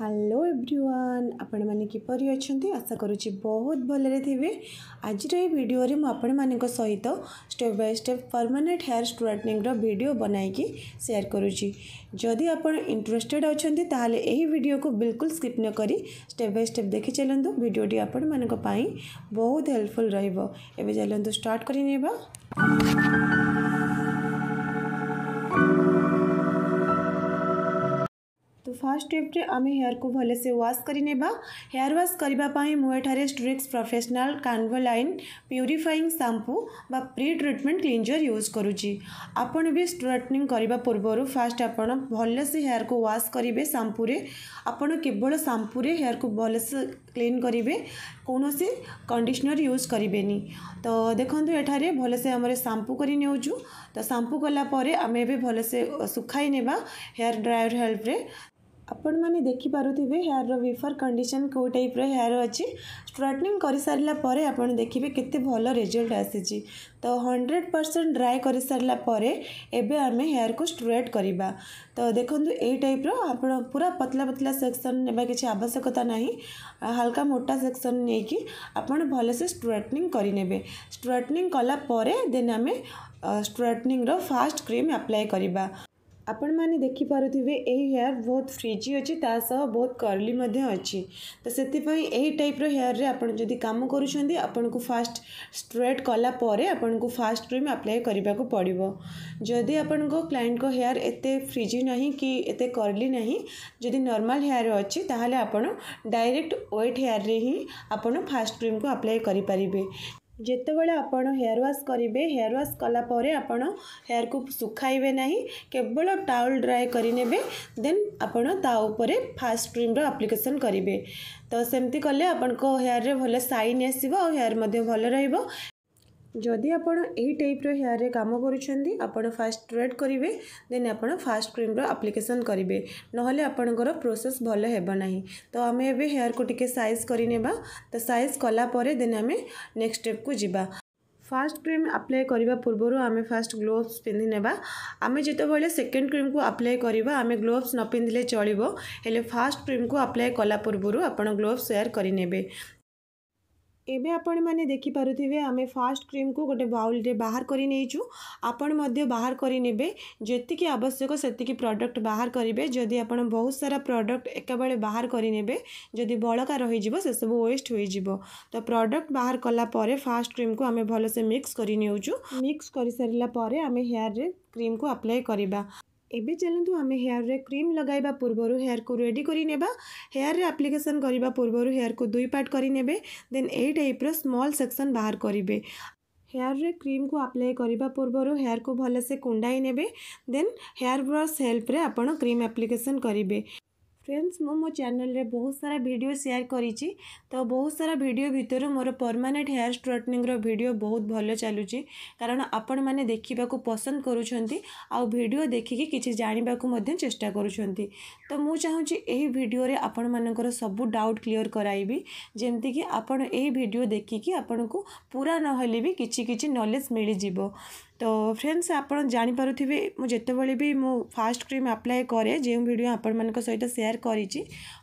hello everyone ଆପଣମାନେ କିପରି ଅଛନ୍ତି ଆଶା କରୁଛି ବହୁତ ଭଲରେ ଥିବେ ଆଜିର ଏହି ଭିଡ଼ିଓରେ ମୁଁ ଆପଣମାନଙ୍କ ସହିତ step by step permanent hair ଷ୍ଟ୍ରେଟନିଂର ଭିଡ଼ିଓ ବନାଇକି ସେୟାର କରୁଛି ଯଦି ଆପଣ ଇଣ୍ଟରେଷ୍ଟେଡ୍ ଅଛନ୍ତି ତାହେଲେ ଏହି ଭିଡ଼ିଓକୁ ବିଲକୁଲ ସ୍କିପ୍ ନକରି ଷ୍ଟେପ୍ ବାଇ ଷ୍ଟେପ୍ ଦେଖି ଚାଲନ୍ତୁ ଭିଡ଼ିଓଟି ଆପଣମାନଙ୍କ ପାଇଁ ବହୁତ ହେଲ୍ପଫୁଲ୍ ରହିବ ଏବେ ଚାଲନ୍ତୁ ଷ୍ଟାର୍ଟ କରିନେବା ফার্স্ট স্টেপে আমি হেয়ারকু ভালসে ওয়াশ করে নেবা হেয়ার ওয়াশ করা মু এখানে Streax professional Canvoline purifying shampoo বা প্রি ট্রিটমেন্ট ক্লিঞ্জর ইউজ করুছি আপনার বি স্ট্রেটনিং করা পূর্বর ফার্স্ট আপনার ভালসে হেয়ারকু ওয়াশ করবে শ্যাম্পুরে আপনার কেবল শ্যাম্পুরে হেয়ারকু ভালসে ক্লিন করবে কৌশি কন্ডিশনর ইউজ করবে তো দেখুন এখানে ভালসে আমার শ্যাম্পু করে নেউছু তো শ্যাম্পু কলাপরে আমি এবে ভালসে শুখাই নেবা হেয়ার ড্রায়ার হেল্পরে ଆପଣମାନେ ଦେଖିପାରୁଥିବେ ହେୟାର୍ର ୱିଫର୍ କଣ୍ଡିସନ୍ କେଉଁ ଟାଇପ୍ର ହେୟାର୍ ଅଛି ଷ୍ଟ୍ରାଇଟନିଂ କରିସାରିଲା ପରେ ଆପଣ ଦେଖିବେ କେତେ ଭଲ ରେଜଲ୍ଟ ଆସିଛି ତ ହଣ୍ଡ୍ରେଡ଼ ପରସେଣ୍ଟ ଡ୍ରାଏ କରିସାରିଲା ପରେ ଏବେ ଆମେ ହେୟାର୍କୁ ଷ୍ଟ୍ରେଟ୍ କରିବା ତ ଦେଖନ୍ତୁ ଏଇ ଟାଇପ୍ର ଆପଣ ପୁରା ପତଲା ପତଲା ସେକ୍ସନ୍ ନେବା କିଛି ଆବଶ୍ୟକତା ନାହିଁ ହାଲକା ମୋଟା ସେକ୍ସନ୍ ନେଇକି ଆପଣ ଭଲସେ ଷ୍ଟ୍ରେଟନିଂ କରିନେବେ ଷ୍ଟ୍ରେଟନିଂ କଲା ପରେ ଦେନ୍ ଆମେ ଷ୍ଟ୍ରେଟନିଂର ଫାଷ୍ଟ କ୍ରିମ୍ ଆପ୍ଲାଏ କରିବା ଆପଣମାନେ ଦେଖିପାରୁଥିବେ ଏହି ହେୟାର୍ ବହୁତ ଫ୍ରିଜି ଅଛି ତା ସହ ବହୁତ କର୍ଲି ମଧ୍ୟ ଅଛି ତ ସେଥିପାଇଁ ଏହି ଟାଇପ୍ର ହେୟାର୍ରେ ଆପଣ ଯଦି କାମ କରୁଛନ୍ତି ଆପଣଙ୍କୁ ଫାଷ୍ଟ ଷ୍ଟ୍ରେଟ୍ କଲା ପରେ ଆପଣଙ୍କୁ ଫାଷ୍ଟ କ୍ରିମ୍ ଆପ୍ଲାଏ କରିବାକୁ ପଡ଼ିବ ଯଦି ଆପଣଙ୍କ କ୍ଲାଏଣ୍ଟଙ୍କ ହେୟାର୍ ଏତେ ଫ୍ରିଜି ନାହିଁ କି ଏତେ କର୍ଲି ନାହିଁ ଯଦି ନର୍ମାଲ୍ ହେୟାର୍ ଅଛି ତାହେଲେ ଆପଣ ଡାଇରେକ୍ଟ ୱେଟ୍ ହେୟାର୍ରେ ହିଁ ଆପଣ ଫାଷ୍ଟ କ୍ରିମ୍କୁ ଆପ୍ଲାଏ କରିପାରିବେ ଯେତେବେଳେ ଆପଣ ହେୟାର ୱାଶ୍ କରିବେ ହେୟାର ୱାଶ୍ କଲା ପରେ ଆପଣ ହେୟାରକୁ ଶୁଖାଇବେ ନାହିଁ କେବଳ ଟାୱେଲ୍ ଡ୍ରାଏ କରିନେବେ ଦେନ୍ ଆପଣ ତା ଉପରେ ଫାଷ୍ଟ କ୍ରିମ୍ର ଆପ୍ଲିକେସନ୍ କରିବେ ତ ସେମିତି କଲେ ଆପଣଙ୍କ ହେୟାରରେ ଭଲ ସାଇନ୍ ଆସିବ ଆଉ ହେୟାର ମଧ୍ୟ ଭଲ ରହିବ ଯଦି ଆପଣ ଏହି ଟାଇପ୍ର ହେୟାର୍ରେ କାମ କରୁଛନ୍ତି ଆପଣ ଫାଷ୍ଟ ଟ୍ରେଡ୍ କରିବେ ଦେନ୍ ଆପଣ ଫାଷ୍ଟ କ୍ରିମ୍ର ଆପ୍ଲିକେସନ୍ କରିବେ ନହେଲେ ଆପଣଙ୍କର ପ୍ରୋସେସ୍ ଭଲ ହେବ ନାହିଁ ତ ଆମେ ଏବେ ହେୟାର୍କୁ ଟିକେ ସାଇଜ୍ କରିନେବା ତ ସାଇଜ୍ କଲା ପରେ ଦେନ୍ ଆମେ ନେକ୍ସଟ ଷ୍ଟେପ୍କୁ ଯିବା ফার্স্ট ক্রিম আপ্লাই করা পূর্বর আমি ফার্স্ট গ্লোভস পিঁধি নেবা আমি যেতবে সেকেন্ড ক্রিমকু আপ্লাই করা আমি গ্লোভস ন পিঁধিলে চলব হলে ফার্স্ট ক্রিমকু আপ্লাই কলা পূর্বর আপনার গ্লোভস ওয়ার করে নেবে ଏବେ ଆପଣମାନେ ଦେଖିପାରୁଥିବେ ଆମେ ଫାଷ୍ଟ କ୍ରିମ୍କୁ ଗୋଟେ ବାଉଲ୍ରେ ବାହାର କରିନେଇଛୁ ଆପଣ ମଧ୍ୟ ବାହାର କରିନେବେ ଯେତିକି ଆବଶ୍ୟକ ସେତିକି ପ୍ରଡ଼କ୍ଟ ବାହାର କରିବେ ଯଦି ଆପଣ ବହୁତ ସାରା ପ୍ରଡ଼କ୍ଟ ଏକାବେଳେ ବାହାର କରିନେବେ ଯଦି ବଳକା ରହିଯିବ ସେସବୁ ୱେଷ୍ଟ ହୋଇଯିବ ତ ପ୍ରଡ଼କ୍ଟ ବାହାର କଲା ପରେ ଫାଷ୍ଟ କ୍ରିମ୍କୁ ଆମେ ଭଲସେ ମିକ୍ସ କରିନେଉଛୁ ମିକ୍ସ କରିସାରିଲା ପରେ ଆମେ ହେୟାରରେ କ୍ରିମ୍କୁ ଆପ୍ଲାଏ କରିବା ଏବେ ଚାଲନ୍ତୁ ଆମେ ହେୟାରରେ କ୍ରିମ୍ ଲଗାଇବା ପୂର୍ବରୁ ହେୟାରକୁ ରେଡ଼ି କରିନେବା ହେୟାରରେ ଆପ୍ଲିକେସନ୍ କରିବା ପୂର୍ବରୁ ହେୟାରକୁ ଦୁଇ ପାର୍ଟ କରିନେବେ ଦେନ୍ ଏଇ ଟାଇପ୍ର ସ୍ମଲ୍ ସେକ୍ସନ୍ ବାହାର କରିବେ ହେୟାରରେ କ୍ରିମ୍କୁ ଆପ୍ଲାଏ କରିବା ପୂର୍ବରୁ ହେୟାରକୁ ଭଲସେ କୁଣ୍ଡାଇ ନେବେ ଦେନ୍ ହେୟାର ବ୍ରଶ୍ ହେଲ୍ପରେ ଆପଣ କ୍ରିମ୍ ଆପ୍ଲିକେସନ୍ କରିବେ फ्रेंड्स मु मो चैनल रे बहुत सारा वीडियो शेयर करी तो बहुत सारा वीडियो भितर मोर परमानेंट हेयर स्ट्रेटनिंग रो वीडियो बहुत भल चलुँ कारण आपण मैंने देखा पसंद करूँ आडियो देखिक किसी जानवाकू चेषा करूँ तो मुझे भिडियो आपण मान सब डाउट क्लीअर कराइबि जमीक आपड़ यही भिड देखिकी आपन को पूरा नी कि नलेज मिल जाव তো ଫ୍ରେଣ୍ଡସ୍ ଆପଣ ଜାଣିପାରୁଥିବେ ମୁଁ ଯେତେବେଳେ ବି ମୁଁ ଫାଷ୍ଟ କ୍ରିମ୍ ଆପ୍ଲାଏ କରେ ଯେଉଁ ଭିଡ଼ିଓ ଆପଣମାନଙ୍କ ସହିତ ସେୟାର କରିଛି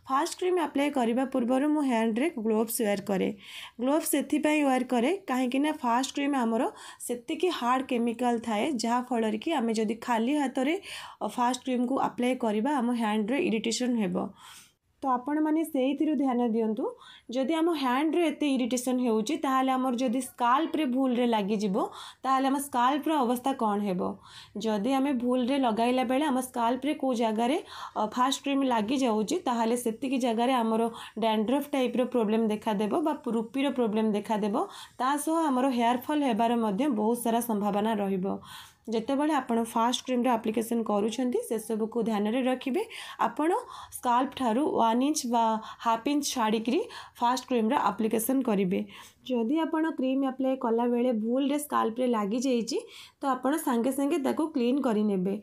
ଫାଷ୍ଟ କ୍ରିମ୍ ଆପ୍ଲାଏ କରିବା ପୂର୍ବରୁ ମୁଁ ହ୍ୟାଣ୍ଡରେ ଗ୍ଲୋଭ୍ସ ୱେୟାର କରେ ଗ୍ଲୋଭ୍ସ ସେଥିପାଇଁ ୱେୟାର କରେ କାହିଁକିନା ଫାଷ୍ଟ କ୍ରିମ୍ ଆମର ସେତିକି ହାର୍ଡ଼ କେମିକାଲ ଥାଏ ଯାହାଫଳରେ କି ଆମେ ଯଦି ଖାଲି ହାତରେ ଫାଷ୍ଟ କ୍ରିମ୍କୁ ଆପ୍ଲାଏ କରିବା ଆମ ହ୍ୟାଣ୍ଡରେ ଇରିଟେସନ୍ ହେବ ତ ଆପଣମାନେ ସେଇଥିରୁ ଧ୍ୟାନ ଦିଅନ୍ତୁ ଯଦି ଆମ ହ୍ୟାଣ୍ଡରେ ଏତେ ଇରିଟେସନ୍ ହେଉଛି ତାହେଲେ ଆମର ଯଦି ସ୍କାଲ୍ପରେ ଭୁଲରେ ଲାଗିଯିବ ତାହେଲେ ଆମ ସ୍କାଲ୍ପର ଅବସ୍ଥା କ'ଣ ହେବ ଯଦି ଆମେ ଭୁଲରେ ଲଗାଇଲା ବେଳେ ଆମ ସ୍କାଲ୍ପରେ କେଉଁ ଜାଗାରେ ଫାଷ୍ଟ କ୍ରିମ୍ ଲାଗିଯାଉଛି ତାହେଲେ ସେତିକି ଜାଗାରେ ଆମର ଡ୍ୟାଣ୍ଡ୍ରଫ୍ ଟାଇପ୍ର ପ୍ରୋବ୍ଲେମ୍ ଦେଖାଦେବ ବା ରୁପିର ପ୍ରୋବ୍ଲେମ୍ ଦେଖାଦେବ ତା ସହ ଆମର ହେୟାର୍ ଫଲ୍ ହେବାର ମଧ୍ୟ ବହୁତ ସାରା ସମ୍ଭାବନା ରହିବ जोबले आप फास्ट क्रीम आप्लिकेसन करसबू ध्यान रखिए आपन स्काल्प वन इंच बा हाफ इंच छाड़ी फास्ट क्रीम आप्लिकेसन करेंगे जदि आप क्रीम आप्लाय कला बेले भूल स्काल्प्रे लगी तो आप सांगे सांगे क्लीन करे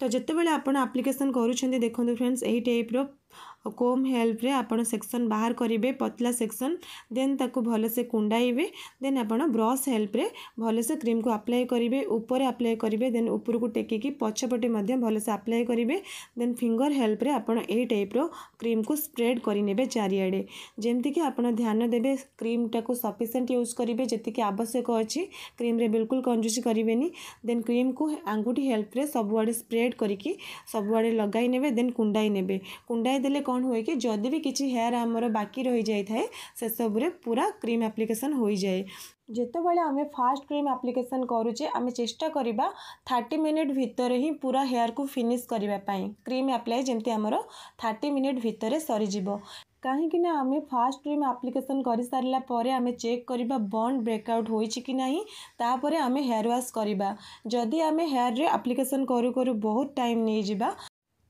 तो जिते बड़े आप्लिकेसन कर देखते फ्रेंड्स यही टाइप्र कोम हेल्प आप सेक्शन बाहर करेंगे पतला सेक्शन देन ताक भलेसे कुंडाइबे देन आप ब्रश हेल्प भलेसे क्रीम को अप्लाई करेंगे ऊपर अप्लाई करेंगे देन ऊपर को टेकिक पछपटे भलेसे अप्लाई करेंगे देन फिंगर हेल्प आपप्र क्रीम को स्प्रेड करे चारे जमीक आपान देते क्रीम टाक सफिसीय यूज करेंगे जैसे आवश्यक अच्छी क्रीम्रे बिलकुल कंजुसी करेंगे देन क्रीम को आंगुठी हेल्प सबुआ स्प्रेड करके सबुआ लगे देन कुंडाई ने कुंडाई देखे କ'ଣ ହୁଏ କି ଯଦି ବି କିଛି ହେୟାର୍ ଆମର ବାକି ରହିଯାଇଥାଏ ସେସବୁରେ ପୁରା କ୍ରିମ୍ ଆପ୍ଲିକେସନ୍ ହୋଇଯାଏ ଯେତେବେଳେ ଆମେ ଫାଷ୍ଟ କ୍ରିମ୍ ଆପ୍ଲିକେସନ୍ କରୁଛେ ଆମେ ଚେଷ୍ଟା କରିବା ଥାର୍ଟି ମିନିଟ୍ ଭିତରେ ହିଁ ପୁରା ହେୟାର୍କୁ ଫିନିଶ୍ କରିବା ପାଇଁ କ୍ରିମ୍ ଆପ୍ଲାଏ ଯେମିତି ଆମର ଥାର୍ଟି ମିନିଟ୍ ଭିତରେ ସରିଯିବ କାହିଁକିନା ଆମେ ଫାଷ୍ଟ କ୍ରିମ୍ ଆପ୍ଲିକେସନ୍ କରିସାରିଲା ପରେ ଆମେ ଚେକ୍ କରିବା ବଣ୍ଡ ବ୍ରେକ୍ଆଉଟ୍ ହୋଇଛି କି ନାହିଁ ତାପରେ ଆମେ ହେୟାର୍ ୱାଶ୍ କରିବା ଯଦି ଆମେ ହେୟାର୍ରେ ଆପ୍ଲିକେସନ୍ କରୁ କରୁ ବହୁତ ଟାଇମ୍ ନେଇଯିବା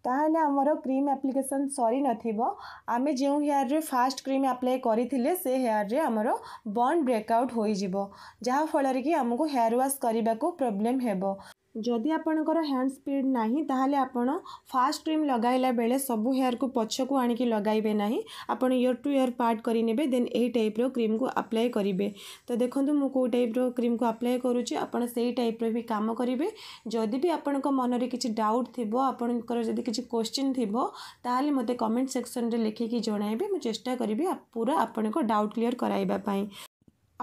ତାହେଲେ ଆମର କ୍ରିମ୍ ଆପ୍ଲିକେସନ୍ ସରିନଥିବ ଆମେ ଯେଉଁ ହେୟାର୍ରେ ଫାଷ୍ଟ କ୍ରିମ୍ ଆପ୍ଲାଏ କରିଥିଲେ ସେ ହେୟାର୍ରେ ଆମର ବଣ୍ଡ ବ୍ରେକ୍ଆଉଟ୍ ହୋଇଯିବ ଯାହାଫଳରେ କି ଆମକୁ ହେୟାର୍ ୱାଶ୍ କରିବାକୁ ପ୍ରୋବ୍ଲେମ୍ ହେବ ଯଦି ଆପଣଙ୍କର ହ୍ୟାଣ୍ଡ ସ୍ପିଡ଼ ନାହିଁ ତାହେଲେ ଆପଣ ଫାଷ୍ଟ କ୍ରିମ୍ ଲଗାଇଲା ବେଳେ ସବୁ ହେୟାରକୁ ପଛକୁ ଆଣିକି ଲଗାଇବେ ନାହିଁ ଆପଣ ଇୟର୍ ଟୁ ଇୟର୍ ପାର୍ଟ କରିନେବେ ଦେନ୍ ଏହି ଟାଇପ୍ର କ୍ରିମ୍କୁ ଆପ୍ଲାଏ କରିବେ ତ ଦେଖନ୍ତୁ ମୁଁ କେଉଁ ଟାଇପ୍ର କ୍ରିମ୍କୁ ଆପ୍ଲାଏ କରୁଛି ଆପଣ ସେଇ ଟାଇପ୍ର ବି କାମ କରିବେ ଯଦି ବି ଆପଣଙ୍କ ମନରେ କିଛି ଡାଉଟ୍ ଥିବ ଆପଣଙ୍କର ଯଦି କିଛି କୋଶ୍ଚିନ୍ ଥିବ ତାହେଲେ ମୋତେ କମେଣ୍ଟ ସେକ୍ସନରେ ଲେଖିକି ଜଣାଇବେ ମୁଁ ଚେଷ୍ଟା କରିବି ପୁରା ଆପଣଙ୍କ ଡାଉଟ୍ କ୍ଲିଅର୍ କରାଇବା ପାଇଁ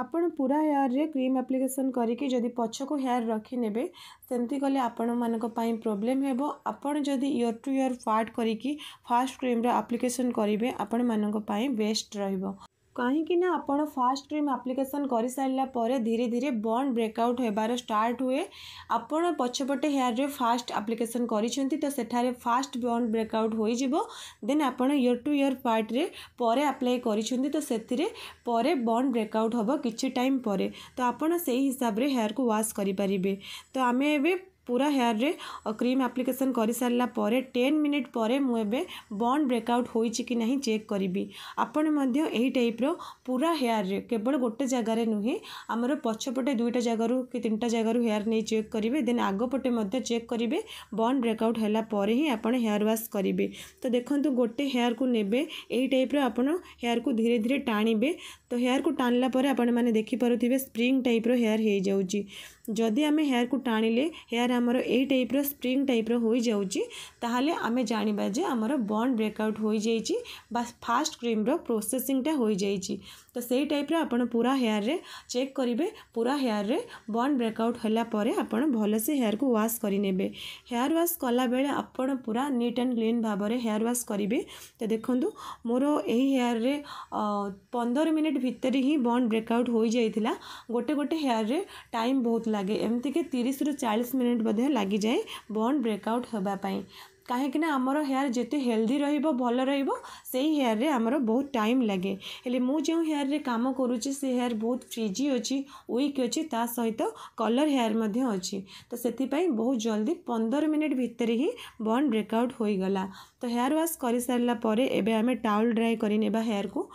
ଆପଣ ପୂରା ହେୟାର୍ରେ କ୍ରିମ୍ ଆପ୍ଲିକେସନ୍ କରିକି ଯଦି ପଛକୁ ହେୟାର୍ ରଖିନେବେ ସେମିତି କଲେ ଆପଣମାନଙ୍କ ପାଇଁ ପ୍ରୋବ୍ଲେମ୍ ହେବ ଆପଣ ଯଦି ଇୟର୍ ଟୁ ଇୟର୍ ପାର୍ଟ କରିକି ଫାର୍ଷ୍ଟ କ୍ରିମ୍ର ଆପ୍ଲିକେସନ୍ କରିବେ ଆପଣମାନଙ୍କ ପାଇଁ ବେଷ୍ଟ ରହିବ କାହିଁକିନା ଆପଣ ଫାଷ୍ଟ କ୍ରିମ୍ ଆପ୍ଲିକେସନ୍ କରିସାରିଲା ପରେ ଧୀରେ ଧୀରେ ବଣ୍ଡ ବ୍ରେକ୍ଆଉଟ୍ ହେବାର ଷ୍ଟାର୍ଟ ହୁଏ ଆପଣ ପଛପଟେ ହେୟାରରେ ଫାଷ୍ଟ ଆପ୍ଲିକେସନ୍ କରିଛନ୍ତି ତ ସେଠାରେ ଫାଷ୍ଟ ବଣ୍ଡ ବ୍ରେକ୍ଆଉଟ୍ ହୋଇଯିବ ଦେନ୍ ଆପଣ ଇୟର୍ ଟୁ ଇୟର୍ ପାର୍ଟରେ ପରେ ଆପ୍ଲାଏ କରିଛନ୍ତି ତ ସେଥିରେ ପରେ ବଣ୍ଡ ବ୍ରେକ୍ଆଉଟ୍ ହେବ କିଛି ଟାଇମ୍ ପରେ ତ ଆପଣ ସେହି ହିସାବରେ ହେୟାରକୁ ୱାଶ୍ କରିପାରିବେ ତ ଆମେ ଏବେ पूरा हेयर रे और क्रीम आप्लिकेसन कर सारापर टेन मिनिट पर मुझे बंड ब्रेकआउट हो ना चेक करी आपण टाइप रूरा हेयर रे केवल गोटे जगार नुहे आमर पछपटे दुईटा जगार कि तीन टा जगार हेयर नहीं चेक करेंगे देन आगपटे चेक करेंगे बंड ब्रेकआउट है हेयर व्वाश करेंगे तो देखते गोटे हेयर को ने टाइप आप हेयर को धीरे धीरे टाणी तो हेयर को टाणला आपने देखिपे स्प्रिंग टाइप्र हेयर हो जाऊँगी ଯଦି ଆମେ ହେୟାରକୁ ଟାଣିଲେ ହେୟାର ଆମର ଏଇ ଟାଇପ୍ର ସ୍ପ୍ରିଙ୍ଗ ଟାଇପ୍ର ହୋଇଯାଉଛି ତାହେଲେ ଆମେ ଜାଣିବା ଯେ ଆମର ବଣ୍ଡ ବ୍ରେକ୍ଆଉଟ୍ ହୋଇଯାଇଛି ବା ଫାଷ୍ଟ କ୍ରିମ୍ର ପ୍ରୋସେସିଂଟା ହୋଇଯାଇଛି ତ ସେଇ ଟାଇପ୍ର ଆପଣ ପୁରା ହେୟାରରେ ଚେକ୍ କରିବେ ପୁରା ହେୟାରରେ ବଣ୍ଡ ବ୍ରେକ୍ଆଉଟ୍ ହେଲା ପରେ ଆପଣ ଭଲସେ ହେୟାରକୁ ୱାଶ୍ କରିନେବେ ହେୟାର ୱାଶ୍ କଲାବେଳେ ଆପଣ ପୁରା ନିଟ୍ ଆଣ୍ଡ କ୍ଲିନ୍ ଭାବରେ ହେୟାର ୱାଶ୍ କରିବେ ତ ଦେଖନ୍ତୁ ମୋର ଏହି ହେୟାରରେ ପନ୍ଦର ମିନିଟ୍ ଭିତରେ ହିଁ ବଣ୍ଡ ବ୍ରେକ୍ଆଉଟ୍ ହୋଇଯାଇଥିଲା ଗୋଟେ ଗୋଟେ ହେୟାରରେ ଟାଇମ୍ ବହୁତ ଲାଗେ लगे एमती कि तीस रु चालीस मिनिट बोध लग जाए बन ब्रेकआउट हाँपाई कहीं आमर हेयर जिते हेल्दी रल रही हेयर में आमर बहुत टाइम लगे हेले मुझे हेयर में कम करुच्चे से हेयर बहुत फ्रिजी अच्छी विक् अच्छी ता सहित कलर हेयर अच्छी तो से बहुत जल्दी पंदर मिनिट भितर ही बन ब्रेकआउट होगला तो हेयर व्वाश कर सारापर एवं आम टाउल ड्राए करेयर को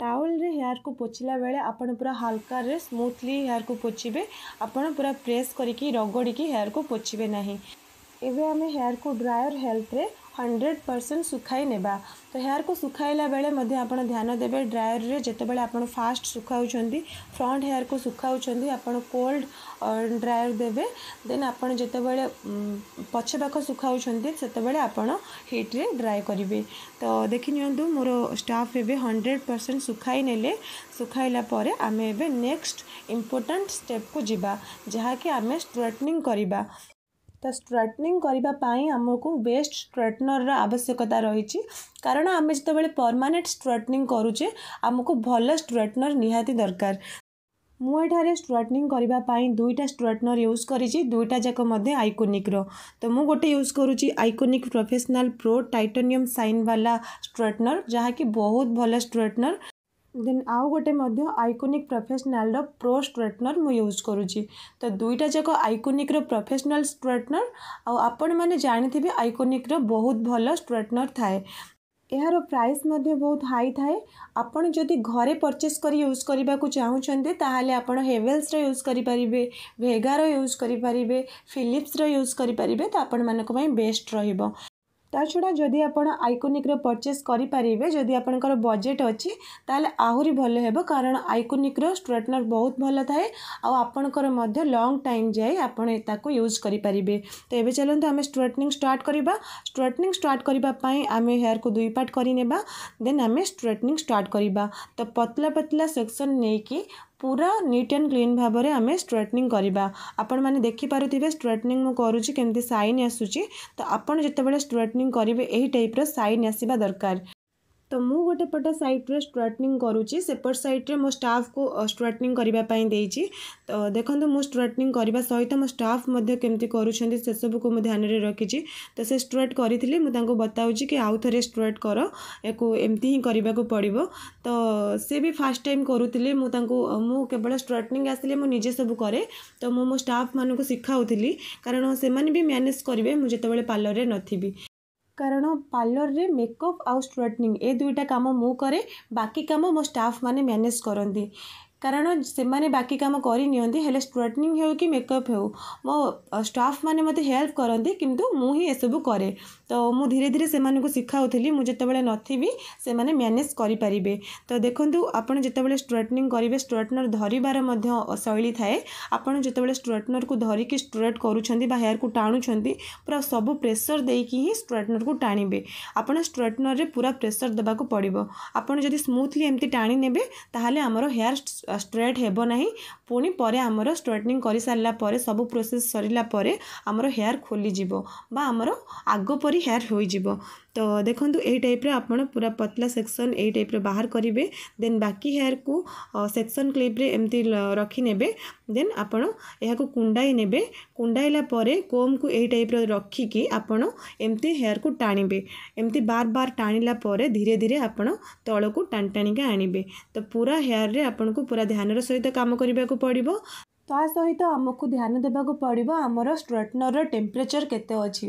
टाउल रे हेयर को पोछला बेले आपन पूरा हल्का रे स्मूथली हेयर को पोछिबे आपन पूरा प्रेस करिकि रगड़ी की हेयर को पोछिबे नहीं एबे हमें हेयर को ड्रायर हेल्प रे हंड्रेड परसेंट सुखाई ने तो हेयर को सुखाला बेले ध्यान देते ड्रायर में जिते बड़े फास्ट सुखाऊँ फ्रंट हेयर को सुखाऊँ आप कोल्ड ड्रायर देवे देन आपत पछपाख सुखाऊँ से आपट्रे ड्राए करेंगे तो देखी मोर स्टाफ एवं हंड्रेड परसेंट सुखाई ने सुखाइलापर आम एक्स्ट इम्पोर्टाट स्टेप को जी जहाँकि आम स्ट्रेटनिंग ତ ଷ୍ଟ୍ରେଟନିଂ କରିବା ପାଇଁ ଆମକୁ ବେଷ୍ଟ ଷ୍ଟ୍ରେଟନର୍ର ଆବଶ୍ୟକତା ରହିଛି କାରଣ ଆମେ ଯେତେବେଳେ ପରମାନେଣ୍ଟ ଷ୍ଟ୍ରେଟନିଂ କରୁଛେ ଆମକୁ ଭଲ ଷ୍ଟ୍ରେଟନର୍ ନିହାତି ଦରକାର ମୁଁ ଏଠାରେ ଷ୍ଟ୍ରେଟନିଂ କରିବା ପାଇଁ ଦୁଇଟା ଷ୍ଟ୍ରେଟନର୍ ୟୁଜ୍ କରିଛି ଦୁଇଟା ଯାକ ମଧ୍ୟ ଆଇକୋନିକ୍ର ତ ମୁଁ ଗୋଟେ ୟୁଜ୍ କରୁଛି ଆଇକୋନିକ୍ ପ୍ରଫେସନାଲ୍ ପ୍ରୋ ଟାଇଟାନିୟମ୍ ବାଲା ଷ୍ଟ୍ରେଟନର୍ ଯାହାକି ବହୁତ ଭଲ ଷ୍ଟ୍ରେଟନର୍ ଦେନ୍ ଆଉ ଗୋଟେ ମଧ୍ୟ ଆଇକୋନିକ୍ ପ୍ରଫେସନାଲ୍ର ପ୍ରୋ ଷ୍ଟ୍ରେଟନର୍ ମୁଁ ୟୁଜ୍ କରୁଛି ତ ଦୁଇଟା ଯାକ ଆଇକୋନିକ୍ର ପ୍ରଫେସନାଲ୍ ଷ୍ଟ୍ରେଟନର୍ ଆଉ ଆପଣମାନେ ଜାଣିଥିବେ ଆଇକୋନିକ୍ର ବହୁତ ଭଲ ଷ୍ଟ୍ରେଟନର୍ ଥାଏ ଏହାର ପ୍ରାଇସ୍ ମଧ୍ୟ ବହୁତ ହାଇ ଥାଏ ଆପଣ ଯଦି ଘରେ ପରଚେସ୍ କରି ୟୁଜ୍ କରିବାକୁ ଚାହୁଁଛନ୍ତି ତାହେଲେ ଆପଣ ହେଭେଲ୍ସର ୟୁଜ୍ କରିପାରିବେ ଭେଗାର ୟୁଜ୍ କରିପାରିବେ ଫିଲିପ୍ସର ୟୁଜ୍ କରିପାରିବେ ତ ଆପଣମାନଙ୍କ ପାଇଁ ବେଷ୍ଟ ରହିବ তা ଛଡ଼ା ଯଦି ଆପଣ ଆଇକୋନିକ୍ର ପରଚେସ୍ କରିପାରିବେ ଯଦି ଆପଣଙ୍କର ବଜେଟ୍ ଅଛି ତାହେଲେ ଆହୁରି ଭଲ ହେବ କାରଣ ଆଇକୋନିକ୍ର ଷ୍ଟ୍ରେଟନର୍ ବହୁତ ଭଲ ଥାଏ ଆଉ ଆପଣଙ୍କର ମଧ୍ୟ ଲଙ୍ଗ୍ ଟାଇମ୍ ଯାଏ ଆପଣ ତାକୁ ୟୁଜ୍ କରିପାରିବେ ତ ଏବେ ଚାଲନ୍ତୁ ଆମେ ଷ୍ଟ୍ରେଟନିଂ ଷ୍ଟାର୍ଟ କରିବା ଷ୍ଟ୍ରେଟନିଂ ଷ୍ଟାର୍ଟ କରିବା ପାଇଁ ଆମେ ହେୟାରକୁ ଦୁଇ ପାର୍ଟ କରିନେବା ଦେନ୍ ଆମେ ଷ୍ଟ୍ରେଟନିଂ ଷ୍ଟାର୍ଟ କରିବା ତ ପତଲା ପତଲା ସେକ୍ସନ୍ ନେଇକି ପୁରା ନିଟ୍ ଆଣ୍ଡ କ୍ଲିନ୍ ଭାବରେ ଆମେ ଷ୍ଟ୍ରେଟନିଂ କରିବା ଆପଣମାନେ ଦେଖିପାରୁଥିବେ ଷ୍ଟ୍ରେଟନିଂ ମୁଁ କରୁଛି କେମିତି ସାଇନ୍ ଆସୁଛି ତ ଆପଣ ଯେତେବେଳେ ଷ୍ଟ୍ରେଟନିଂ କରିବେ ଏହି ଟାଇପ୍ର ସାଇନ୍ ଆସିବା ଦରକାର तो मुझे गोटेपट सैड्रे स्ट्रेटनिंग करुच्ची सेपट सैड्रे मो स्टाफ को स्ट्रेटनिंग करने तो देखो मुझ स्ट्रेटनिंग करने सहित मो स्टाफ केमती करूँ से सब कुछ ध्यान में रखी तो से स्ट्रेट करी मुझे बताऊँगी कि आउ थे स्ट्रेट कर एक एमती ही करने पड़ो तो सी भी फास्ट टाइम करुँ मुझू केवल स्ट्रेटनिंग आसे मुझे सब कै तो मुझ मो स्टाफ मानक शिखाऊ कारण से मैनेज करेंगे मुझे जो पार्लर में नी କାରଣ ପାର୍ଲରରେ ମେକଅପ୍ ଆଉ ଷ୍ଟ୍ରେଟନିଂ ଏ ଦୁଇଟା କାମ ମୁଁ କରେ ବାକି କାମ ମୋ ଷ୍ଟାଫ୍ମାନେ ମ୍ୟାନେଜ୍ କରନ୍ତି କାରଣ ସେମାନେ ବାକି କାମ କରିନିଅନ୍ତି ହେଲେ ଷ୍ଟ୍ରେଟନିଂ ହେଉ କି ମେକଅପ୍ ହେଉ ମୋ ଷ୍ଟାଫ୍ମାନେ ମୋତେ ହେଲ୍ପ କରନ୍ତି କିନ୍ତୁ ମୁଁ ହିଁ ଏସବୁ କରେ ତ ମୁଁ ଧୀରେ ଧୀରେ ସେମାନଙ୍କୁ ଶିଖାଉଥିଲି ମୁଁ ଯେତେବେଳେ ନଥିବି ସେମାନେ ମ୍ୟାନେଜ୍ କରିପାରିବେ ତ ଦେଖନ୍ତୁ ଆପଣ ଯେତେବେଳେ ଷ୍ଟ୍ରେଟନିଂ କରିବେ ଷ୍ଟ୍ରେଟନର୍ ଧରିବାର ମଧ୍ୟ ଶୈଳୀ ଥାଏ ଆପଣ ଯେତେବେଳେ ଷ୍ଟ୍ରେଟନର୍କୁ ଧରିକି ଷ୍ଟ୍ରେଟ୍ କରୁଛନ୍ତି ବା ହେୟାରକୁ ଟାଣୁଛନ୍ତି ପୁରା ସବୁ ପ୍ରେସର୍ ଦେଇକି ହିଁ ଷ୍ଟ୍ରେଟନର୍କୁ ଟାଣିବେ ଆପଣ ଷ୍ଟ୍ରେଟନର୍ରେ ପୁରା ପ୍ରେସର୍ ଦେବାକୁ ପଡ଼ିବ ଆପଣ ଯଦି ସ୍ମୁଥଲି ଏମିତି ଟାଣି ନେବେ ତାହେଲେ ଆମର ହେୟାର ଷ୍ଟ୍ରେଟ୍ ହେବ ନାହିଁ ପୁଣି ପରେ ଆମର ଷ୍ଟ୍ରେଟନିଂ କରିସାରିଲା ପରେ ସବୁ ପ୍ରୋସେସ୍ ସରିଲା ପରେ ଆମର ହେୟାର ଖୋଲିଯିବ ବା ଆମର ଆଗ ପରି ଆମରି ହେୟାର୍ ହୋଇଯିବ ତ ଦେଖନ୍ତୁ ଏଇ ଟାଇପ୍ର ଆପଣ ପୁରା ପତଲା ସେକ୍ସନ୍ ଏଇ ଟାଇପ୍ର ବାହାର କରିବେ ଦେନ୍ ବାକି ହେୟାର୍କୁ ସେକ୍ସନ୍ କ୍ଲିପ୍ରେ ଏମିତି ରଖିନେବେ ଦେନ୍ ଆପଣ ଏହାକୁ କୁଣ୍ଡାଇ ନେବେ କୁଣ୍ଡାଇଲା ପରେ କୋମ୍କୁ ଏଇ ଟାଇପ୍ର ରଖିକି ଆପଣ ଏମିତି ହେୟାରକୁ ଟାଣିବେ ଏମିତି ବାର ବାର ଟାଣିଲା ପରେ ଧୀରେ ଧୀରେ ଆପଣ ତଳକୁ ଟାଣି ଟାଣିକି ଆଣିବେ ତ ପୁରା ହେୟାର୍ରେ ଆପଣଙ୍କୁ ପୁରା ଧ୍ୟାନର ସହିତ କାମ କରିବାକୁ ପଡ଼ିବ ତା ସହିତ ଆମକୁ ଧ୍ୟାନ ଦେବାକୁ ପଡ଼ିବ ଆମର ଷ୍ଟ୍ରେଟନର୍ର ଟେମ୍ପରେଚର୍ କେତେ ଅଛି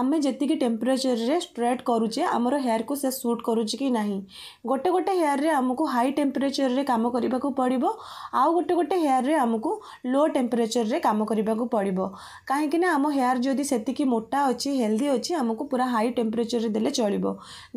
ଆମେ ଯେତିକି ଟେମ୍ପରେଚର୍ରେ ଷ୍ଟ୍ରେଟ୍ କରୁଛେ ଆମର ହେୟାର୍କୁ ସେ ସୁଟ୍ କରୁଛି କି ନାହିଁ ଗୋଟେ ଗୋଟେ ହେୟାର୍ରେ ଆମକୁ ହାଇ ଟେମ୍ପରେଚର୍ରେ କାମ କରିବାକୁ ପଡ଼ିବ ଆଉ ଗୋଟେ ଗୋଟେ ହେୟାର୍ରେ ଆମକୁ ଲୋ ଟେମ୍ପରେଚର୍ରେ କାମ କରିବାକୁ ପଡ଼ିବ କାହିଁକିନା ଆମ ହେୟାର୍ ଯଦି ସେତିକି ମୋଟା ଅଛି ହେଲ୍ଦି ଅଛି ଆମକୁ ପୁରା ହାଇ ଟେମ୍ପରେଚର୍ରେ ଦେଲେ ଚଳିବ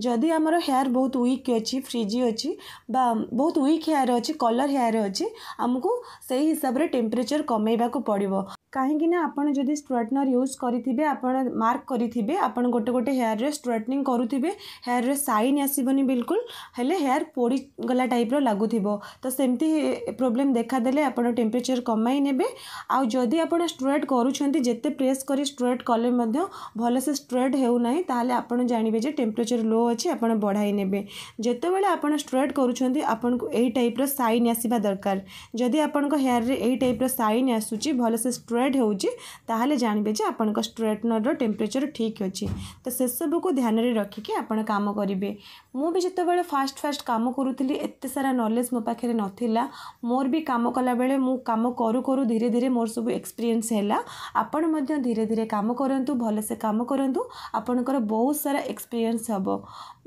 ଯଦି ଆମର ହେୟାର୍ ବହୁତ ୱିକ୍ ଅଛି ଫ୍ରିଜି ଅଛି ବା ବହୁତ ୱିକ୍ ହେୟାର୍ ଅଛି କଲର୍ ହେୟାର ଅଛି ଆମକୁ ସେଇ ହିସାବରେ ଟେମ୍ପରେଚର୍ କମେଇବାକୁ ପଡ଼ିବ କାହିଁକିନା ଆପଣ ଯଦି ଷ୍ଟ୍ରେଟନର୍ ୟୁଜ୍ କରିଥିବେ ଆପଣ ମାର୍କ କରି ଲଗେଇଥିବେ ଆପଣ ଗୋଟେ ଗୋଟେ ହେୟାରରେ ଷ୍ଟ୍ରେଟନିଂ କରୁଥିବେ ହେୟାରରେ ସାଇନ୍ ଆସିବନି ବିଲକୁଲ ହେଲେ ହେୟାର ପୋଡ଼ିଗଲା ଟାଇପ୍ର ଲାଗୁଥିବ ତ ସେମିତି ପ୍ରୋବ୍ଲେମ୍ ଦେଖାଦେଲେ ଆପଣ ଟେମ୍ପରେଚର୍ କମାଇ ନେବେ ଆଉ ଯଦି ଆପଣ ଷ୍ଟ୍ରେଟ୍ କରୁଛନ୍ତି ଯେତେ ପ୍ରେସ୍ କରି ଷ୍ଟ୍ରେଟ୍ କଲେ ମଧ୍ୟ ଭଲସେ ଷ୍ଟ୍ରେଟ୍ ହେଉନାହିଁ ତାହେଲେ ଆପଣ ଜାଣିବେ ଯେ ଟେମ୍ପରେଚର୍ ଲୋ ଅଛି ଆପଣ ବଢ଼ାଇ ନେବେ ଯେତେବେଳେ ଆପଣ ଷ୍ଟ୍ରେଟ୍ କରୁଛନ୍ତି ଆପଣଙ୍କୁ ଏଇ ଟାଇପ୍ର ସାଇନ୍ ଆସିବା ଦରକାର ଯଦି ଆପଣଙ୍କ ହେୟାରରେ ଏଇ ଟାଇପ୍ର ସାଇନ୍ ଆସୁଛି ଭଲସେ ଷ୍ଟ୍ରେଟ୍ ହେଉଛି ତାହେଲେ ଜାଣିବେ ଯେ ଆପଣଙ୍କ ଷ୍ଟ୍ରେଟନର୍ର ଟେମ୍ପରେଚର୍ ଠିକ୍ ଅଛି ତ ସେସବୁକୁ ଧ୍ୟାନରେ ରଖିକି ଆପଣ କାମ କରିବେ ମୁଁ ବି ଯେତେବେଳେ ଫାଷ୍ଟ ଫାଷ୍ଟ କାମ କରୁଥିଲି ଏତେ ସାରା ନଲେଜ୍ ମୋ ପାଖରେ ନଥିଲା ମୋର ବି କାମ କଲାବେଳେ ମୁଁ କାମ କରୁ କରୁ ଧୀରେ ଧୀରେ ମୋର ସବୁ ଏକ୍ସପିରିଏନ୍ସ ହେଲା ଆପଣ ମଧ୍ୟ ଧୀରେ ଧୀରେ କାମ କରନ୍ତୁ ଭଲସେ କାମ କରନ୍ତୁ ଆପଣଙ୍କର ବହୁତ ସାରା ଏକ୍ସପିରିଏନ୍ସ ହେବ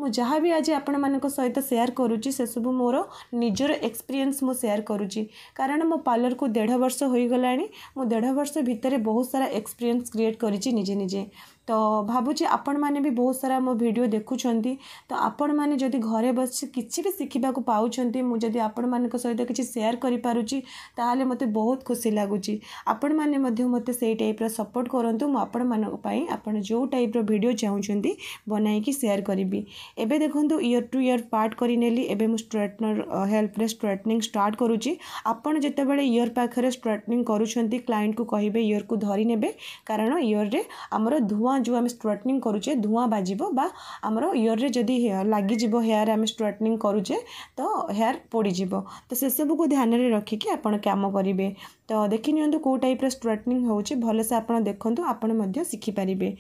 ମୁଁ ଯାହା ବି ଆଜି ଆପଣମାନଙ୍କ ସହିତ ସେୟାର କରୁଛି ସେସବୁ ମୋର ନିଜର ଏକ୍ସପିରିଏନ୍ସ ମୁଁ ସେୟାର କରୁଛି କାରଣ ମୋ ପାର୍ଲରକୁ ଦେଢ଼ ବର୍ଷ ହୋଇଗଲାଣି ମୁଁ ଦେଢ଼ ବର୍ଷ ଭିତରେ ବହୁତ ସାରା ଏକ୍ସପିରିଏନ୍ସ କ୍ରିଏଟ୍ କରିଛି ନିଜେ ନିଜେ ତ ଭାବୁଛି ଆପଣମାନେ ବି ବହୁତ ସାରା ମୋ ଭିଡ଼ିଓ ଦେଖୁଛନ୍ତି ତ ଆପଣମାନେ ଯଦି ଘରେ ବସି କିଛି ବି ଶିଖିବାକୁ ପାଉଛନ୍ତି ମୁଁ ଯଦି ଆପଣମାନଙ୍କ ସହିତ କିଛି ସେୟାର କରିପାରୁଛି ତାହେଲେ ମୋତେ ବହୁତ ଖୁସି ଲାଗୁଛି ଆପଣମାନେ ମଧ୍ୟ ମୋତେ ସେଇ ଟାଇପ୍ର ସପୋର୍ଟ କରନ୍ତୁ ମୁଁ ଆପଣମାନଙ୍କ ପାଇଁ ଆପଣ ଯେଉଁ ଟାଇପ୍ର ଭିଡ଼ିଓ ଚାହୁଁଛନ୍ତି ବନାଇକି ସେୟାର କରିବି ଏବେ ଦେଖନ୍ତୁ ଇୟର୍ ଟୁ ଇୟର୍ ପାର୍ଟ କରିନେଲି ଏବେ ମୁଁ ଷ୍ଟ୍ରେଟନର ହେଲ୍ପରେ ଷ୍ଟ୍ରେଟନିଂ ଷ୍ଟାର୍ଟ କରୁଛି ଆପଣ ଯେତେବେଳେ ଇୟର୍ ପାଖରେ ଷ୍ଟ୍ରେଟନିଂ କରୁଛନ୍ତି କ୍ଲାଏଣ୍ଟକୁ କହିବେ ଇୟର୍କୁ ଧରିନେବେ କାରଣ ଇୟର୍ରେ ଆମର ଧୂଆଁ ଯେଉଁ ଆମେ ଷ୍ଟ୍ରେଟନିଂ କରୁଛେ ଧୂଆଁ ବାଜିବ ବା ଆମର ଇୟର୍ରେ ଯଦି ଲାଗିଯିବ ହେୟାର୍ ଆମେ ଷ୍ଟ୍ରେଟନିଂ କରୁଛେ ତ ହେୟାର୍ ପୋଡ଼ିଯିବ ତ ସେସବୁକୁ ଧ୍ୟାନରେ ରଖିକି ଆପଣ କାମ କରିବେ ତ ଦେଖିନିଅନ୍ତୁ କେଉଁ ଟାଇପ୍ର ଷ୍ଟ୍ରେଟନିଂ ହେଉଛି ଭଲସେ ଆପଣ ଦେଖନ୍ତୁ ଆପଣ ମଧ୍ୟ ଶିଖିପାରିବେ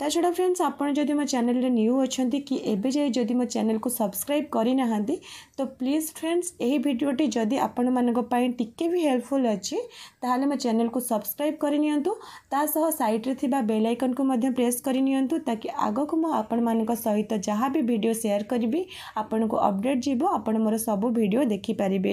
ତା ଛଡ଼ା ଫ୍ରେଣ୍ଡସ୍ ଆପଣ ଯଦି ମୋ ଚ୍ୟାନେଲ୍ରେ ନ୍ୟୁ ଅଛନ୍ତି କି ଏବେ ଯାଇ ଯଦି ମୋ ଚ୍ୟାନେଲ୍କୁ ସବସ୍କ୍ରାଇବ୍ କରିନାହାନ୍ତି ତ ପ୍ଲିଜ୍ ଫ୍ରେଣ୍ଡସ୍ ଏହି ଭିଡ଼ିଓଟି ଯଦି ଆପଣମାନଙ୍କ ପାଇଁ ଟିକେ ବି ହେଲ୍ପଫୁଲ୍ ଅଛି ତାହେଲେ ମୋ ଚ୍ୟାନେଲ୍କୁ ସବସ୍କ୍ରାଇବ୍ କରିନିଅନ୍ତୁ ତା ସହ ସାଇଟ୍ରେ ଥିବା ବେଲ୍ ଆଇକନ୍କୁ ମଧ୍ୟ ପ୍ରେସ୍ କରିନିଅନ୍ତୁ ତାକି ଆଗକୁ ମୁଁ ଆପଣମାନଙ୍କ ସହିତ ଯାହା ବି ଭିଡ଼ିଓ ସେୟାର୍ କରିବି ଆପଣଙ୍କୁ ଅପଡ଼େଟ୍ ଯିବ ଆପଣ ମୋର ସବୁ ଭିଡ଼ିଓ ଦେଖିପାରିବେ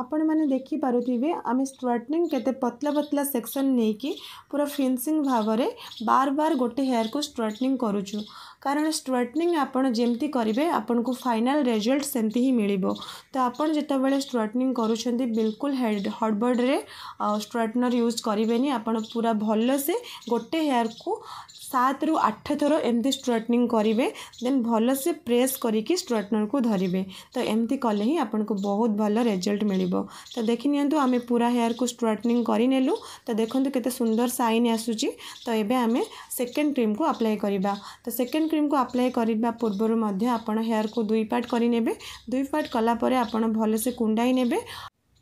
ଆପଣମାନେ ଦେଖିପାରୁଥିବେ ଆମେ ଷ୍ଟ୍ରେଟନିଂ କେତେ ପତଲା ପତଲା ସେକ୍ସନ୍ ନେଇକି ପୁରା ଫିନିସିଂ ଭାବରେ ବାର ବାର ଗୋଟେ ହେୟାରକୁ ଷ୍ଟ୍ରେଟନିଂ କରୁଛୁ କାରଣ ଷ୍ଟ୍ରେଟନିଂ ଆପଣ ଯେମିତି କରିବେ ଆପଣଙ୍କୁ ଫାଇନାଲ୍ ରେଜଲ୍ଟ ସେମିତି ହିଁ ମିଳିବ ତ ଆପଣ ଯେତେବେଳେ ଷ୍ଟ୍ରେଟନିଂ କରୁଛନ୍ତି ବିଲକୁଲ ହଡ଼ବଡ଼ରେ ଷ୍ଟ୍ରେଟନର୍ ୟୁଜ୍ କରିବେନି ଆପଣ ପୁରା ଭଲସେ ଗୋଟେ ହେୟାରକୁ ସାତରୁ ଆଠ ଥର ଏମିତି ଷ୍ଟ୍ରେଟନିଂ କରିବେ ଦେନ୍ ଭଲସେ ପ୍ରେସ୍ କରିକି ଷ୍ଟ୍ରେଟନର୍କୁ ଧରିବେ ତ ଏମିତି କଲେ ହିଁ ଆପଣଙ୍କୁ ବହୁତ ଭଲ ରେଜଲ୍ଟ ମିଳିବ ତ ଦେଖିନିଅନ୍ତୁ ଆମେ ପୁରା ହେୟାରକୁ ଷ୍ଟ୍ରେଟନିଂ କରିନେଲୁ ତ ଦେଖନ୍ତୁ କେତେ ସୁନ୍ଦର ସାଇନ୍ ଆସୁଛି ତ ଏବେ ଆମେ ସେକେଣ୍ଡ କ୍ରିମ୍କୁ ଆପ୍ଲାଏ କରିବା ତ ସେକେଣ୍ଡ କ୍ରିମ୍କୁ ଆପ୍ଲାଏ କରିବା ପୂର୍ବରୁ ମଧ୍ୟ ଆପଣ ହେୟାରକୁ ଦୁଇ ପାର୍ଟ କରିନେବେ ଦୁଇ ପାର୍ଟ କଲା ପରେ ଆପଣ ଭଲସେ କୁଣ୍ଡାଇ ନେବେ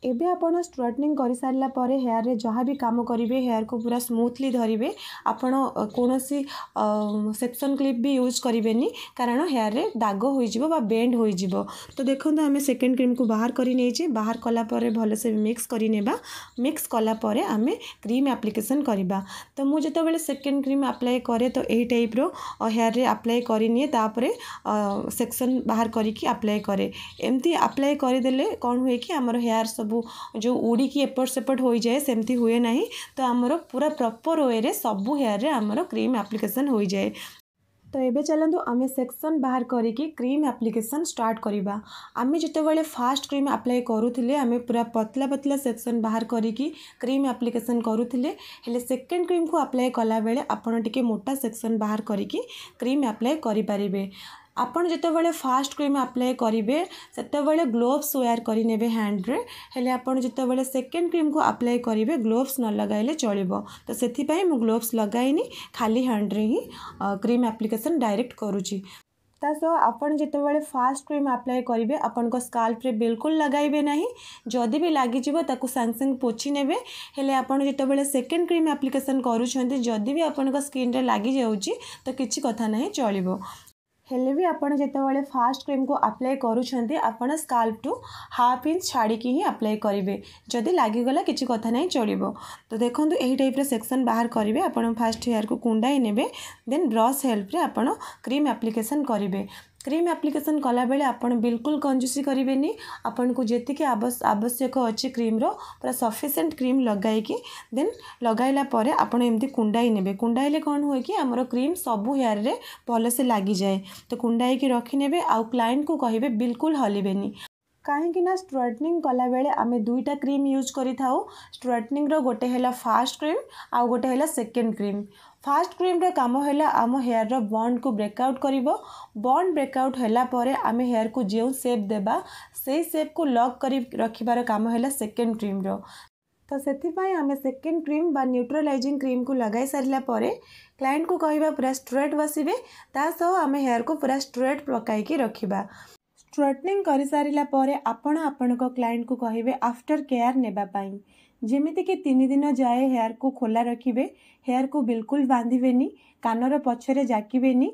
ଏବେ ଆପଣ ଷ୍ଟ୍ରେଟନିଂ କରିସାରିଲା ପରେ ହେୟାରରେ ଯାହା ବି କାମ କରିବେ ହେୟାରକୁ ପୁରା ସ୍ମୁଥଲି ଧରିବେ ଆପଣ କୌଣସି ସେକ୍ସନ୍ କ୍ଲିପ୍ ବି ୟୁଜ୍ କରିବେନି କାରଣ ହେୟାରରେ ଦାଗ ହୋଇଯିବ ବା ବେଣ୍ଡ ହୋଇଯିବ ତ ଦେଖନ୍ତୁ ଆମେ ସେକେଣ୍ଡ କ୍ରିମ୍କୁ ବାହାର କରି ନେଇଛେ ବାହାର କଲା ପରେ ଭଲସେ ମିକ୍ସ କରିନେବା ମିକ୍ସ କଲା ପରେ ଆମେ କ୍ରିମ୍ ଆପ୍ଲିକେସନ୍ କରିବା ତ ମୁଁ ଯେତେବେଳେ ସେକେଣ୍ଡ କ୍ରିମ୍ ଆପ୍ଲାଏ କରେ ତ ଏହି ଟାଇପ୍ର ହେୟାରରେ ଆପ୍ଲାଏ କରିନିଏ ତାପରେ ସେକ୍ସନ୍ ବାହାର କରିକି ଆପ୍ଲାଏ କରେ ଏମିତି ଆପ୍ଲାଏ କରିଦେଲେ କ'ଣ ହୁଏ କି ଆମର ହେୟାର ସବୁ ସବୁ ଯେଉଁ ଉଡ଼ିକି ଏପଟ ସେପଟ ହୋଇଯାଏ ସେମିତି ହୁଏ ନାହିଁ ତ ଆମର ପୁରା ପ୍ରପର୍ ୱେରେ ସବୁ ହେୟାରରେ ଆମର କ୍ରିମ୍ ଆପ୍ଲିକେସନ୍ ହୋଇଯାଏ ତ ଏବେ ଚାଲନ୍ତୁ ଆମେ ସେକ୍ସନ୍ ବାହାର କରିକି କ୍ରିମ୍ ଆପ୍ଲିକେସନ୍ ଷ୍ଟାର୍ଟ କରିବା ଆମେ ଯେତେବେଳେ ଫାଷ୍ଟ କ୍ରିମ୍ ଆପ୍ଲାଏ କରୁଥିଲେ ଆମେ ପୁରା ପତଲା ପତଲା ସେକ୍ସନ୍ ବାହାର କରିକି କ୍ରିମ୍ ଆପ୍ଲିକେସନ୍ କରୁଥିଲେ ହେଲେ ସେକେଣ୍ଡ କ୍ରିମ୍କୁ ଆପ୍ଲାଏ କଲାବେଳେ ଆପଣ ଟିକିଏ ମୋଟା ସେକ୍ସନ୍ ବାହାର କରିକି କ୍ରିମ୍ ଆପ୍ଲାଏ କରିପାରିବେ आपन जिते बड़े फास्ट क्रीम आप्लाय करेंगे से ग्लोवस व्वेर करे हैंड्रे आते बड़े सेकेंड क्रीम को अप्लाई करेंगे ग्लोवस न लगे चलो तो से मुझे ग्लोवस लगे खाली हैंड्रे ही क्रीम आप्लिकेसन डायरेक्ट करुच्ची तासो जिते बड़े फास्ट क्रीम आप्लाय करेंगे आपण स्काल्प्रे बिलकुल लगे ना जदि भी लगे सांगे सांग पोछी ने आपड़ जिते बड़े सेकेंड क्रीम आप्लिकेसन करुँच जदि भी आपण स्किन लगि तो किसी कथा ना चलो ହେଲେ ବି ଆପଣ ଯେତେବେଳେ ଫାଷ୍ଟ କ୍ରିମ୍କୁ ଆପ୍ଲାଏ କରୁଛନ୍ତି ଆପଣ ସ୍କାଲ୍ପଠୁ ହାଫ୍ ଇଞ୍ଚ ଛାଡ଼ିକି ହିଁ ଆପ୍ଲାଏ କରିବେ ଯଦି ଲାଗିଗଲା କିଛି କଥା ନାହିଁ ଚଳିବ ତ ଦେଖନ୍ତୁ ଏହି ଟାଇପ୍ର ସେକ୍ସନ୍ ବାହାର କରିବେ ଆପଣ ଫାଷ୍ଟ ହେୟାରକୁ କୁଣ୍ଡାଇ ନେବେ ଦେନ୍ ବ୍ରଶ୍ ହେଲ୍ପରେ ଆପଣ କ୍ରିମ୍ ଆପ୍ଲିକେସନ୍ କରିବେ କ୍ରିମ୍ ଆପ୍ଲିକେସନ୍ କଲାବେଳେ ଆପଣ ବିଲକୁଲ କଞ୍ଜୁସି କରିବେନି ଆପଣଙ୍କୁ ଯେତିକି ଆବଶ୍ୟକ ଅଛି କ୍ରିମ୍ର ପୁରା ସଫିସିଏଣ୍ଟ କ୍ରିମ୍ ଲଗାଇକି ଦେନ୍ ଲଗାଇଲା ପରେ ଆପଣ ଏମିତି କୁଣ୍ଡାଇ ନେବେ କୁଣ୍ଡାଇଲେ କ'ଣ ହୁଏ କି ଆମର କ୍ରିମ୍ ସବୁ ହେୟାର୍ରେ ଭଲସେ ଲାଗିଯାଏ ତ କୁଣ୍ଡାଇକି ରଖିନେବେ ଆଉ କ୍ଲାଏଣ୍ଟକୁ କହିବେ ବିଲକୁଲ ହଲିବେନି କାହିଁକିନା ଷ୍ଟ୍ରଟନିଂ କଲାବେଳେ ଆମେ ଦୁଇଟା କ୍ରିମ୍ ୟୁଜ୍ କରିଥାଉ ଷ୍ଟ୍ରେଟନିଂର ଗୋଟେ ହେଲା ଫାଷ୍ଟ କ୍ରିମ୍ ଆଉ ଗୋଟେ ହେଲା ସେକେଣ୍ଡ କ୍ରିମ୍ ফাষ্ট ক্রিম্র কাম হল আম হেয়ারর বন্ডকু ব্রেকআউট করব বন্ড ব্রেকআউট হলা পরে আমি হেয়ারকু যে সেপ দেবা সেই সেপকু লক করি রখিবার কাম হল সেকেন্ড ক্রিম্র ତ ସେଥିପାଇଁ ଆମେ ସେକେଣ୍ଡ କ୍ରିମ୍ ବା ନ୍ୟୁଟ୍ରାଲାଇଜିଂ କ୍ରିମ୍କୁ ଲଗାଇ ସାରିଲା ପରେ କ୍ଲାଏଣ୍ଟକୁ କହିବା ପୁରା ଷ୍ଟ୍ରେଟ୍ ବସିବେ ତା ସହ ଆମେ ହେୟାରକୁ ପୁରା ଷ୍ଟ୍ରେଟ୍ ପକାଇକି ରଖିବା ଷ୍ଟ୍ରେଟନିଂ କରିସାରିଲା ପରେ ଆପଣ ଆପଣଙ୍କ କ୍ଲାଏଣ୍ଟକୁ କହିବେ ଆଫ୍ଟର କେୟାର୍ ନେବା ପାଇଁ ଯେମିତିକି ତିନି ଦିନ ଯାଏ ହେୟାରକୁ ଖୋଲା ରଖିବେ ହେୟାରକୁ ବିଲକୁଲ ବାନ୍ଧିବେନି କାନର ପଛରେ ଜାକିବେନି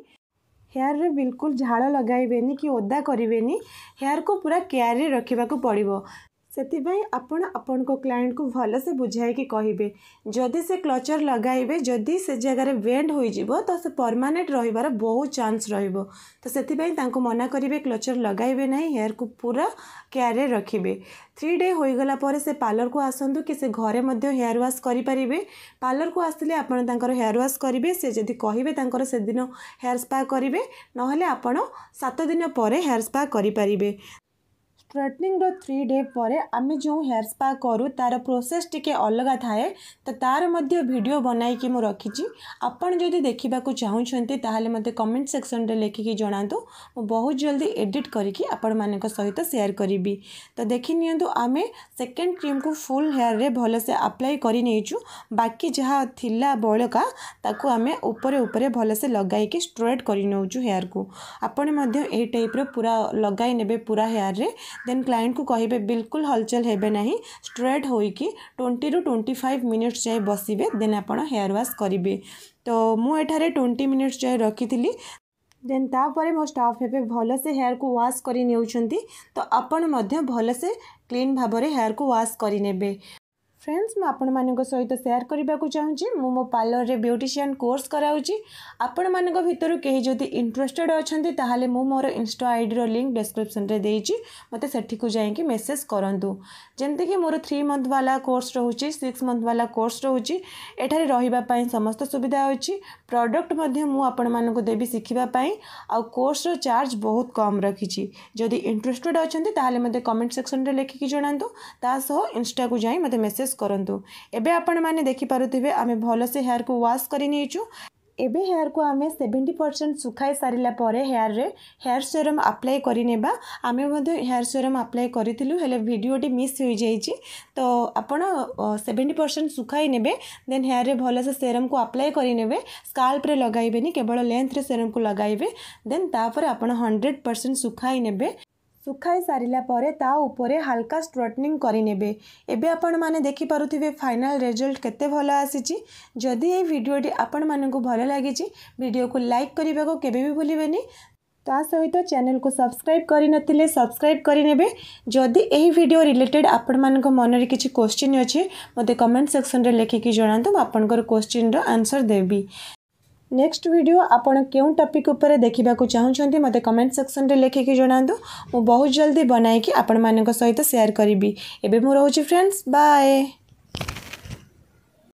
ହେୟାରରେ ବିଲକୁଲ ଝାଳ ଲଗାଇବେନି କି ଓଦା କରିବେନି ହେୟାରକୁ ପୁରା କେୟାରରେ ରଖିବାକୁ ପଡ଼ିବ ସେଥିପାଇଁ ଆପଣ ଆପଣଙ୍କ କ୍ଲାଏଣ୍ଟକୁ ଭଲସେ ବୁଝାଇକି କହିବେ ଯଦି ସେ କ୍ଲଚର୍ ଲଗାଇବେ ଯଦି ସେ ଜାଗାରେ ବେଣ୍ଡ ହୋଇଯିବ ତ ସେ ପରମାନେଣ୍ଟ ରହିବାର ବହୁତ ଚାନ୍ସ ରହିବ ତ ସେଥିପାଇଁ ତାଙ୍କୁ ମନା କରିବେ କ୍ଲଚର୍ ଲଗାଇବେ ନାହିଁ ହେୟାରକୁ ପୁରା କେୟାରରେ ରଖିବେ ଥ୍ରୀ ଡେ ହୋଇଗଲା ପରେ ସେ ପାର୍ଲରକୁ ଆସନ୍ତୁ କି ସେ ଘରେ ମଧ୍ୟ ହେୟାର ୱାଶ୍ କରିପାରିବେ ପାର୍ଲରକୁ ଆସିଲେ ଆପଣ ତାଙ୍କର ହେୟାର ୱାଶ୍ କରିବେ ସେ ଯଦି କହିବେ ତାଙ୍କର ସେଦିନ ହେୟାର ସ୍ପା କରିବେ ନହେଲେ ଆପଣ ସାତ ଦିନ ପରେ ହେୟାର ସ୍ପା କରିପାରିବେ स्ट्रेटनिंग रो थ्री डे पर आम जो हेयर स्पा करूँ तार प्रोसेस टी अलग थाए तो तार भिड बनाई मुझे रखी आपन जदि देखा चाहूंट मत कमेंट सेक्शन में लिखिक जनातु मुझ बहुत जल्दी एडिट करी आपण मान सहित सेयार करी तो देखनी आम सेकेंड क्रीम को फुल हेयर में भलसे आप्लाय कर बाकी जहाँ बलका ताकू आम उपरूर भलसे लगे स्ट्रेट करेयर को आपने टाइप रूरा लगे पूरा हेयर में देन क्लायंट को कहे बिल्कुल हलचल हेबे ना स्ट्रेट होइकी twenty to twenty five minutes जाए बस देन आपड़ हेयर वाश करेंगे तो मुझे ट्वेंटी मिनिट्स जाए रखी देन तापर मो स्टाफ एवं भलसे हेयर को वाश कर तो आपण भलसे क्लीन भाव में हेयर को वाश करे फ्रेंड्स मुझे मान सहित सेयार करने को चाहिए मुझे मो पार्लर में ब्यूटिशियान कोर्स कराऊँगी आपण मितर कहीं जो इंटरेस्टेड अच्छा तेल मुझ मोर इनस्टा आईडर लिंक डेस्क्रिप्सन में मत से जाकि मेसेज करूँ जमीक मोर थ्री मंथ वाला कोर्स रोच सिक्स मंथ वाला कोर्स रोचार रही समस्त सुविधा अच्छी प्रडक्ट मुझे देवी शिखापाई आर्स चार्ज बहुत कम रखी जदि इंटरेस्टेड अच्छा तेल मतलब कमेंट सेक्शन में लिखिक जहां इनस्टा को जा मतलब मेसेज ପ୍ରୋସେସ୍ କରନ୍ତୁ ଏବେ ଆପଣମାନେ ଦେଖିପାରୁଥିବେ ଆମେ ଭଲସେ ହେୟାରକୁ ୱାଶ୍ କରିନେଇଛୁ ଏବେ ହେୟାରକୁ ଆମେ ସେଭେଣ୍ଟି ପରସେଣ୍ଟ ଶୁଖାଇ ସାରିଲା ପରେ ହେୟାରରେ ହେୟାର ସେରମ୍ ଆପ୍ଲାଏ କରିନେବା ଆମେ ମଧ୍ୟ ହେୟାର ସେରମ୍ ଆପ୍ଲାଏ କରିଥିଲୁ ହେଲେ ଭିଡ଼ିଓଟି ମିସ୍ ହୋଇଯାଇଛି ତ ଆପଣ ସେଭେଣ୍ଟି ପରସେଣ୍ଟ ଶୁଖାଇ ନେବେ ଦେନ୍ ହେୟାରରେ ଭଲସେ ସେରମ୍କୁ ଆପ୍ଲାଏ କରିନେବେ ସ୍କାଲ୍ପରେ ଲଗାଇବେନି କେବଳ ଲେନ୍ଥରେ ସେରମ୍କୁ ଲଗାଇବେ ଦେନ୍ ତାପରେ ଆପଣ ହଣ୍ଡ୍ରେଡ଼ ପରସେଣ୍ଟ ଶୁଖାଇ ନେବେ শুখাই সারা পরে তা উপরে হালকা স্ট্রটনিং করে নেবে এবে আপনার দেখিপারে ফাইনাল রেজল্ট কেতে ভাল আসিছি যদি এই ভিডিওটি আপনার ভাল লাগিছি ভিডিওকে লাইক করা কেবে ভুলবে ତା ସହିତ ଚ୍ୟାନେଲକୁ ସବସ୍କ୍ରାଇବ୍ କରିନଥିଲେ ସବସ୍କ୍ରାଇବ୍ କରିନେବେ ଯଦି ଏହି ଭିଡ଼ିଓ ରିଲେଟେଡ଼୍ ଆପଣମାନଙ୍କ ମନରେ କିଛି କୋଶ୍ଚିନ୍ ଅଛି ମୋତେ କମେଣ୍ଟ ସେକ୍ସନରେ ଲେଖିକି ଜଣାନ୍ତୁ ମୁଁ ଆପଣଙ୍କର କୋଶ୍ଚିନ୍ର ଆନ୍ସର୍ ଦେବି ନେକ୍ସଟ ଭିଡ଼ିଓ ଆପଣ କେଉଁ ଟପିକ୍ ଉପରେ ଦେଖିବାକୁ ଚାହୁଁଛନ୍ତି ମୋତେ କମେଣ୍ଟ ସେକ୍ସନରେ ଲେଖିକି ଜଣାନ୍ତୁ ମୁଁ ବହୁତ ଜଲ୍ଦି ବନାଇକି ଆପଣମାନଙ୍କ ସହିତ ସେୟାର କରିବି ଏବେ ମୁଁ ରହୁଛି ଫ୍ରେଣ୍ଡସ୍ ବାଏ